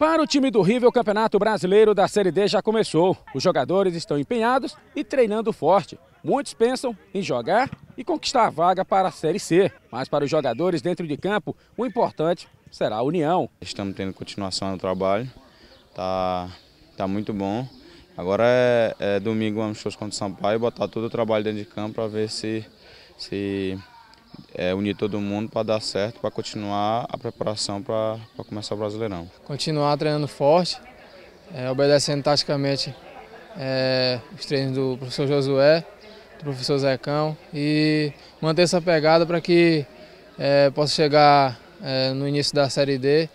Para o time do River, o Campeonato Brasileiro da Série D já começou. Os jogadores estão empenhados e treinando forte. Muitos pensam em jogar e conquistar a vaga para a Série C. Mas para os jogadores dentro de campo, o importante será a união. Estamos tendo continuação no trabalho, tá, tá muito bom. Agora é, é domingo, vamos shows contra o Sampaio, botar todo o trabalho dentro de campo para ver se, se é, unir todo mundo para dar certo, para continuar a preparação para começar o Brasileirão. Continuar treinando forte, é, obedecendo taticamente é, os treinos do professor Josué, do professor Zecão e manter essa pegada para que é, possa chegar é, no início da Série D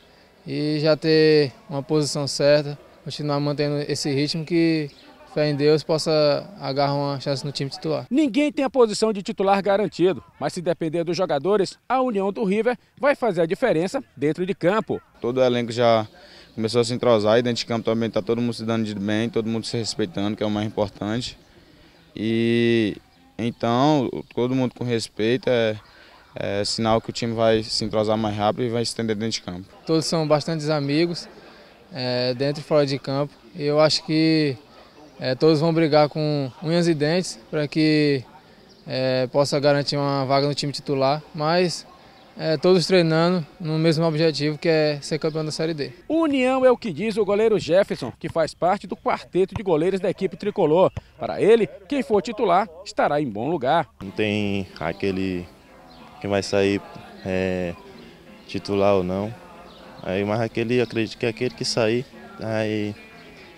e já ter uma posição certa, continuar mantendo esse ritmo que fé em Deus, possa agarrar uma chance no time titular. Ninguém tem a posição de titular garantido, mas se depender dos jogadores, a união do River vai fazer a diferença dentro de campo. Todo o elenco já começou a se entrosar e dentro de campo também está todo mundo se dando de bem, todo mundo se respeitando, que é o mais importante. E então, todo mundo com respeito é, é sinal que o time vai se entrosar mais rápido e vai se estender dentro de campo. Todos são bastantes amigos, é, dentro e fora de campo. e Eu acho que é, todos vão brigar com unhas e dentes para que é, possa garantir uma vaga no time titular, mas é, todos treinando no mesmo objetivo que é ser campeão da Série D. União é o que diz o goleiro Jefferson, que faz parte do quarteto de goleiros da equipe tricolor. Para ele, quem for titular estará em bom lugar. Não tem aquele que vai sair é, titular ou não. Aí, mas aquele, acredito que aquele que sair aí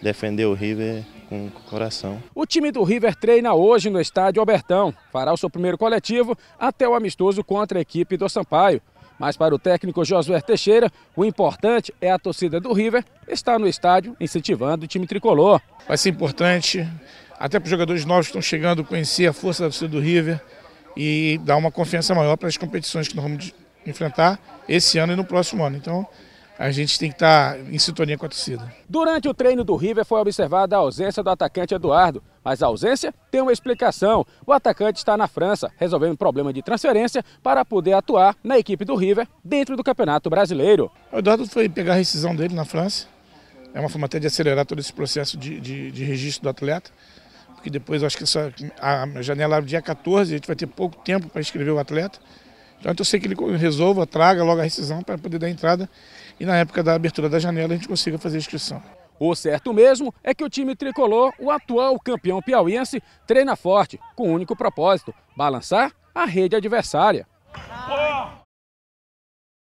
defender o River com, o coração. O time do River treina hoje no estádio Albertão. Fará o seu primeiro coletivo até o amistoso contra a equipe do Sampaio. Mas para o técnico Josué Teixeira, o importante é a torcida do River estar no estádio incentivando o time tricolor. Vai ser importante, até para os jogadores novos que estão chegando, conhecer a força da torcida do River e dar uma confiança maior para as competições que nós vamos enfrentar esse ano e no próximo ano. Então, a gente tem que estar tá em sintonia com a torcida. Durante o treino do River foi observada a ausência do atacante Eduardo, mas a ausência tem uma explicação. O atacante está na França, resolvendo um problema de transferência para poder atuar na equipe do River dentro do Campeonato Brasileiro. O Eduardo foi pegar a rescisão dele na França. É uma forma até de acelerar todo esse processo de, de, de registro do atleta. Porque depois, acho que a janela abre dia 14, a gente vai ter pouco tempo para inscrever o atleta. Então eu sei que ele resolva, traga logo a rescisão para poder dar entrada e na época da abertura da janela a gente consiga fazer a inscrição. O certo mesmo é que o time tricolor, o atual campeão piauiense, treina forte, com o um único propósito: balançar a rede adversária.